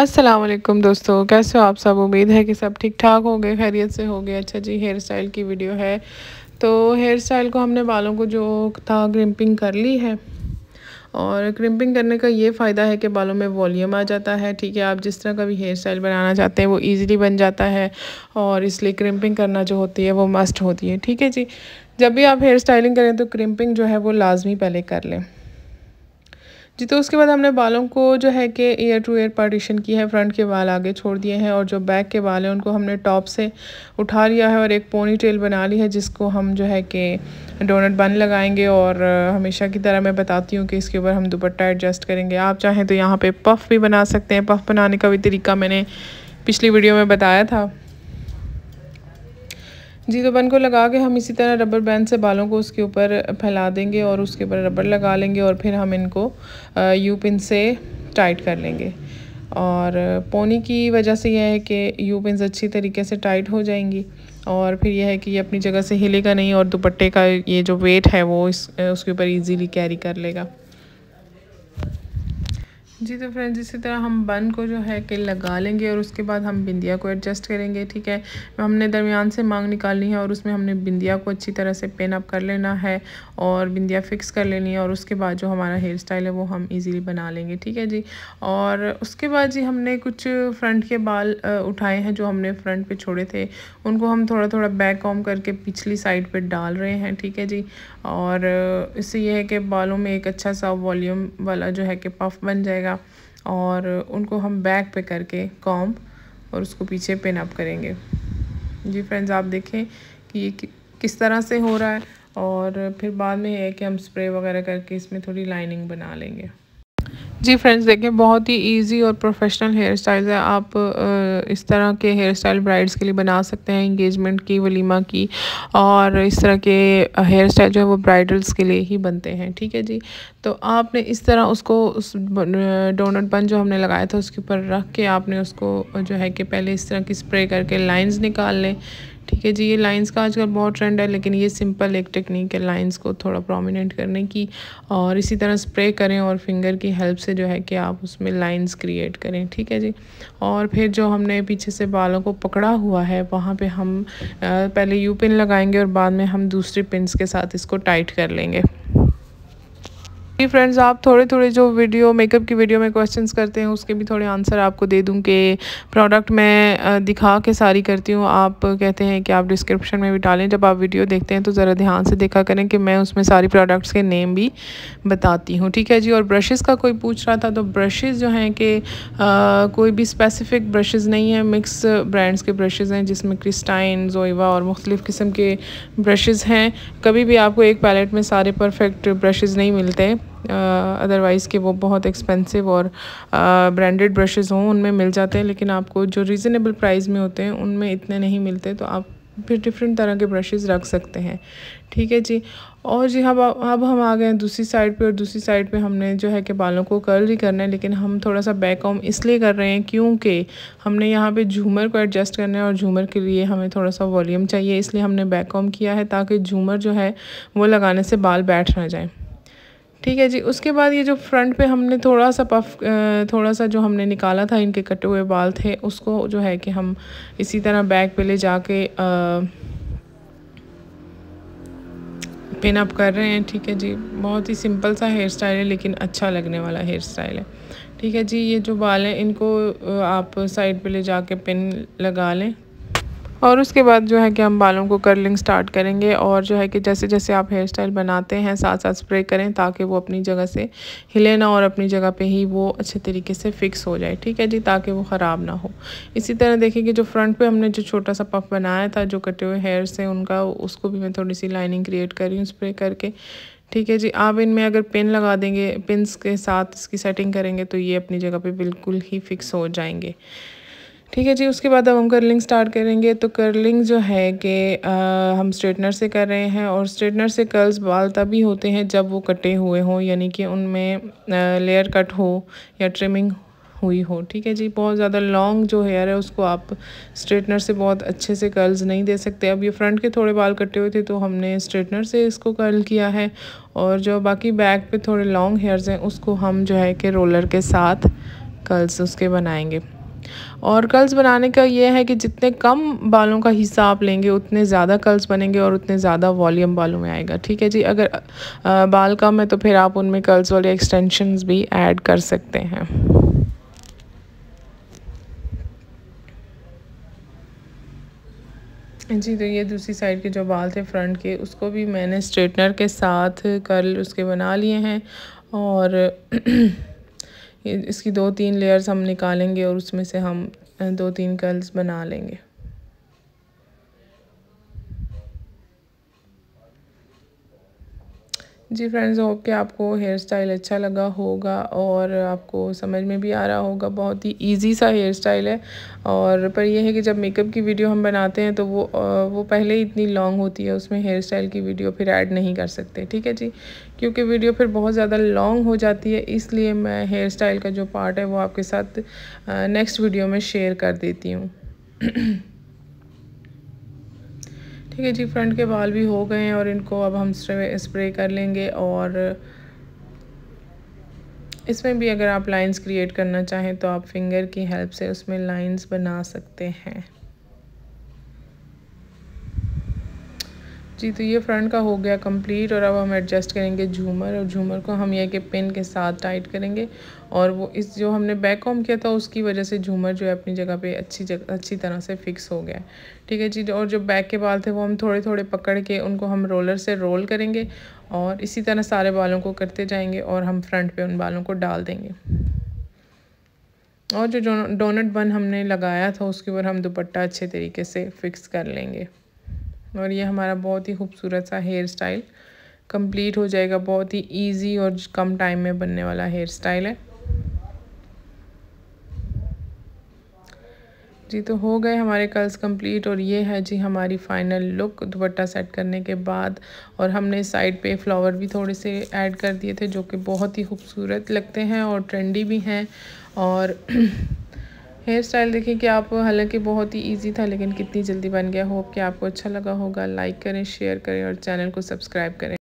असलम दोस्तों कैसे हो आप सब उम्मीद है कि सब ठीक ठाक होंगे खैरियत से होंगे अच्छा जी हेयर स्टाइल की वीडियो है तो हेयर स्टाइल को हमने बालों को जो था क्रिम्पिंग कर ली है और क्रिम्पिंग करने का ये फ़ायदा है कि बालों में वॉल्यूम आ जाता है ठीक है आप जिस तरह का भी हेयर स्टाइल बनाना चाहते हैं वो ईजिली बन जाता है और इसलिए क्रिम्पिंग करना जो होती है वो मस्ट होती है ठीक है जी जब भी आप हेयर स्टाइलिंग करें तो क्रिम्पिंग जो है वो लाजमी पहले कर लें जी तो उसके बाद हमने बालों को जो है कि एयर टू एयर पार्टीशन की है फ्रंट के बाल आगे छोड़ दिए हैं और जो बैक के बाल हैं उनको हमने टॉप से उठा लिया है और एक पोनी टेल बना ली है जिसको हम जो है कि डोनट बन लगाएंगे और हमेशा की तरह मैं बताती हूँ कि इसके ऊपर हम दुपट्टा एडजस्ट करेंगे आप चाहें तो यहाँ पर पफ़ भी बना सकते हैं पफ़ बनाने का भी तरीका मैंने पिछली वीडियो में बताया था जी तो बन को लगा के हम इसी तरह रबर बैंड से बालों को उसके ऊपर फैला देंगे और उसके ऊपर रबर लगा लेंगे और फिर हम इनको यू पिन से टाइट कर लेंगे और पोनी की वजह से यह है कि यू पिन अच्छी तरीके से टाइट हो जाएंगी और फिर यह है कि ये अपनी जगह से हिलेगा नहीं और दुपट्टे का ये जो वेट है वो इस उसके ऊपर इजीली कैरी कर लेगा जी तो फ्रेंड्स इसी तरह हम बन को जो है कि लगा लेंगे और उसके बाद हम बिंदिया को एडजस्ट करेंगे ठीक है हमने दरमियान से मांग निकालनी है और उसमें हमने बिंदिया को अच्छी तरह से पेन अप कर लेना है और बिंदिया फिक्स कर लेनी है और उसके बाद जो हमारा हेयर स्टाइल है वो हम इजीली बना लेंगे ठीक है जी और उसके बाद जी हमने कुछ फ्रंट के बाल उठाए हैं जो हमने फ्रंट पर छोड़े थे उनको हम थोड़ा थोड़ा बैक कॉम करके पिछली साइड पर डाल रहे हैं ठीक है जी और इससे यह है कि बालों में एक अच्छा सा वॉल्यूम वाला जो है कि पफ बन जाएगा रहेगा और उनको हम बैक पे करके कॉम और उसको पीछे पिन अप करेंगे जी फ्रेंड्स आप देखें कि ये किस तरह से हो रहा है और फिर बाद में है कि हम स्प्रे वगैरह करके इसमें थोड़ी लाइनिंग बना लेंगे जी फ्रेंड्स देखिए बहुत ही इजी और प्रोफेशनल हेयर स्टाइल्स है आप इस तरह के हेयर स्टाइल ब्राइड्स के लिए बना सकते हैं इंगेजमेंट की वलीमा की और इस तरह के हेयर स्टाइल जो है वो ब्राइडल्स के लिए ही बनते हैं ठीक है जी तो आपने इस तरह उसको उस डोनट बन जो हमने लगाया था उसके ऊपर रख के आपने उसको जो है कि पहले इस तरह की स्प्रे करके लाइन्स निकाल लें ठीक है जी ये लाइंस का आजकल बहुत ट्रेंड है लेकिन ये सिंपल एक टेक्निक है लाइंस को थोड़ा प्रोमिनेंट करने की और इसी तरह स्प्रे करें और फिंगर की हेल्प से जो है कि आप उसमें लाइंस क्रिएट करें ठीक है जी और फिर जो हमने पीछे से बालों को पकड़ा हुआ है वहाँ पे हम पहले यू पिन लगाएंगे और बाद में हम दूसरे पिन के साथ इसको टाइट कर लेंगे जी फ्रेंड्स आप थोड़े थोड़े जो वीडियो मेकअप की वीडियो में क्वेश्चंस करते हैं उसके भी थोड़े आंसर आपको दे दूं कि प्रोडक्ट मैं दिखा के सारी करती हूँ आप कहते हैं कि आप डिस्क्रिप्शन में भी डालें जब आप वीडियो देखते हैं तो ज़रा ध्यान से देखा करें कि मैं उसमें सारी प्रोडक्ट्स के नेम भी बताती हूँ ठीक है जी और ब्रशेज़ का कोई पूछ रहा था तो ब्रशेज़ जो हैं कि कोई भी स्पेसिफिक ब्रशेज़ नहीं है मिक्स ब्रांड्स के ब्रशेज़ हैं जिसमें क्रिस्टाइन जोइवा और मुख्तलिफ़ किस्म के ब्रशेज़ हैं कभी भी आपको एक पैलेट में सारे परफेक्ट ब्रशेज़ नहीं मिलते अदरवाइज़ के वो बहुत एक्सपेंसिव और ब्रांडेड ब्रशेज़ हों उनमें मिल जाते हैं लेकिन आपको जो रीज़नेबल प्राइस में होते हैं उनमें इतने नहीं मिलते तो आप फिर डिफरेंट तरह के ब्रशेज़ रख सकते हैं ठीक है जी और जी अब अब हम आ गए हैं दूसरी साइड पे और दूसरी साइड पे हमने जो है कि बालों को कर्ल ही करना है लेकिन हम थोड़ा सा बैक कॉम इसलिए कर रहे हैं क्योंकि हमने यहाँ पे झूमर को एडजस्ट करना है और झूमर के लिए हमें थोड़ा सा वॉल्यूम चाहिए इसलिए हमने बैक कॉम किया है ताकि झूमर जो है वो लगाने से बाल बैठ ना जाएँ ठीक है जी उसके बाद ये जो फ्रंट पे हमने थोड़ा सा पफ थोड़ा सा जो हमने निकाला था इनके कटे हुए बाल थे उसको जो है कि हम इसी तरह बैक पे ले जाके पिन अप कर रहे हैं ठीक है जी बहुत ही सिंपल सा हेयर स्टाइल है लेकिन अच्छा लगने वाला हेयर स्टाइल है ठीक है जी ये जो बाल हैं इनको आप साइड पे ले जाके पिन लगा लें और उसके बाद जो है कि हम बालों को कर्लिंग स्टार्ट करेंगे और जो है कि जैसे जैसे आप हेयर स्टाइल बनाते हैं साथ साथ स्प्रे करें ताकि वो अपनी जगह से हिले ना और अपनी जगह पे ही वो अच्छे तरीके से फिक्स हो जाए ठीक है जी ताकि वो ख़राब ना हो इसी तरह देखें कि जो फ्रंट पे हमने जो छोटा सा पफ बनाया था जो कटे हुए हेयर से उनका उसको भी मैं थोड़ी सी लाइनिंग क्रिएट कर रही हूँ स्प्रे करके ठीक है जी आप इनमें अगर पिन लगा देंगे पिन के साथ इसकी सेटिंग करेंगे तो ये अपनी जगह पर बिल्कुल ही फिक्स हो जाएंगे ठीक है जी उसके बाद अब हम कर्लिंग स्टार्ट करेंगे तो कर्लिंग जो है कि हम स्ट्रेटनर से कर रहे हैं और स्ट्रेटनर से कर्ल्स बाल तभी होते हैं जब वो कटे हुए हों यानी कि उनमें लेयर कट हो या ट्रिमिंग हुई हो ठीक है जी बहुत ज़्यादा लॉन्ग जो हेयर है उसको आप स्ट्रेटनर से बहुत अच्छे से कर्ल्स नहीं दे सकते अब ये फ्रंट के थोड़े बाल कटे हुए थे तो हमने स्ट्रेटनर से इसको कर्ल किया है और जो बाकी बैक पे थोड़े लॉन्ग हेयर्स हैं उसको हम जो है कि रोलर के साथ कर्ल्स उसके बनाएंगे और कर्ल्स बनाने का ये है कि जितने कम बालों का हिस्सा आप लेंगे उतने ज़्यादा कर्ल्स बनेंगे और उतने ज़्यादा वॉल्यूम बालों में आएगा ठीक है जी अगर आ, बाल कम है तो फिर आप उनमें कर्ल्स वाले एक्सटेंशन भी ऐड कर सकते हैं जी तो ये दूसरी साइड के जो बाल थे फ्रंट के उसको भी मैंने स्ट्रेटनर के साथ कर्ल उसके बना लिए हैं और इसकी दो तीन लेयर्स हम निकालेंगे और उसमें से हम दो तीन कर्ल्स बना लेंगे जी फ्रेंड्स होप कि आपको हेयर स्टाइल अच्छा लगा होगा और आपको समझ में भी आ रहा होगा बहुत ही इजी सा हेयर स्टाइल है और पर यह है कि जब मेकअप की वीडियो हम बनाते हैं तो वो वो पहले ही इतनी लॉन्ग होती है उसमें हेयर स्टाइल की वीडियो फिर ऐड नहीं कर सकते ठीक है जी क्योंकि वीडियो फिर बहुत ज़्यादा लॉन्ग हो जाती है इसलिए मैं हेयर स्टाइल का जो पार्ट है वो आपके साथ नेक्स्ट वीडियो में शेयर कर देती हूँ ठीक है जी फ्रंट के बाल भी हो गए हैं और इनको अब हम स्प्रे कर लेंगे और इसमें भी अगर आप लाइंस क्रिएट करना चाहें तो आप फिंगर की हेल्प से उसमें लाइंस बना सकते हैं जी तो ये फ्रंट का हो गया कंप्लीट और अब हम एडजस्ट करेंगे झूमर और झूमर को हम यह के पिन के साथ टाइट करेंगे और वो इस जो हमने बैक कॉम किया था उसकी वजह से झूमर जो है अपनी जगह पे अच्छी जगह अच्छी तरह से फिक्स हो गया ठीक है जी और जो बैक के बाल थे वो हम थोड़े थोड़े पकड़ के उनको हम रोलर से रोल करेंगे और इसी तरह सारे बालों को करते जाएंगे और हम फ्रंट पर उन बालों को डाल देंगे और जो डोनट बन हमने लगाया था उसके ऊपर हम दुपट्टा अच्छे तरीके से फिक्स कर लेंगे और ये हमारा बहुत ही खूबसूरत सा हेयर स्टाइल कंप्लीट हो जाएगा बहुत ही इजी और कम टाइम में बनने वाला हेयर स्टाइल है जी तो हो गए हमारे कर्ल्स कंप्लीट और ये है जी हमारी फाइनल लुक दुपट्टा सेट करने के बाद और हमने साइड पे फ्लावर भी थोड़े से ऐड कर दिए थे जो कि बहुत ही खूबसूरत लगते हैं और ट्रेंडी भी हैं और हेयर स्टाइल देखिए कि आप हालांकि बहुत ही ईजी था लेकिन कितनी जल्दी बन गया होप कि आपको अच्छा लगा होगा लाइक करें शेयर करें और चैनल को सब्सक्राइब करें